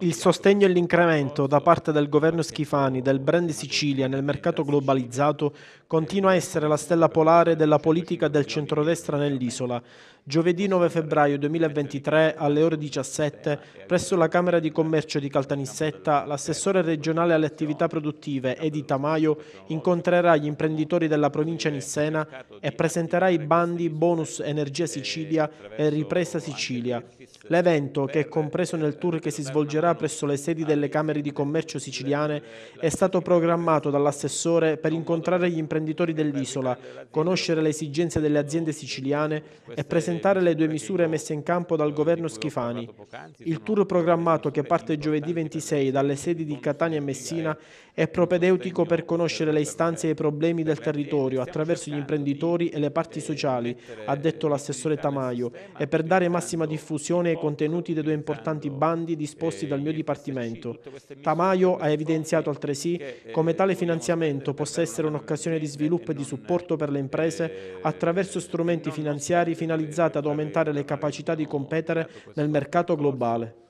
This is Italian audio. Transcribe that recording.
Il sostegno e l'incremento da parte del governo Schifani del brand Sicilia nel mercato globalizzato continua a essere la stella polare della politica del centrodestra nell'isola. Giovedì 9 febbraio 2023 alle ore 17 presso la Camera di Commercio di Caltanissetta l'assessore regionale alle attività produttive Edi Tamaio incontrerà gli imprenditori della provincia nissena e presenterà i bandi Bonus Energia Sicilia e Ripresa Sicilia. L'evento, che è compreso nel tour che si si svolgerà presso le sedi delle Camere di Commercio siciliane è stato programmato dall'assessore per incontrare gli imprenditori dell'isola, conoscere le esigenze delle aziende siciliane e presentare le due misure messe in campo dal governo Schifani. Il tour programmato che parte giovedì 26 dalle sedi di Catania e Messina è propedeutico per conoscere le istanze e i problemi del territorio attraverso gli imprenditori e le parti sociali, ha detto l'assessore Tamayo, e per dare massima diffusione ai contenuti dei due importanti bandi di disposti dal mio Dipartimento. Tamayo ha evidenziato altresì eh, come tale finanziamento possa essere un'occasione di sviluppo e di supporto per le imprese eh, attraverso strumenti finanziari finalizzati ad aumentare le capacità di competere nel mercato globale.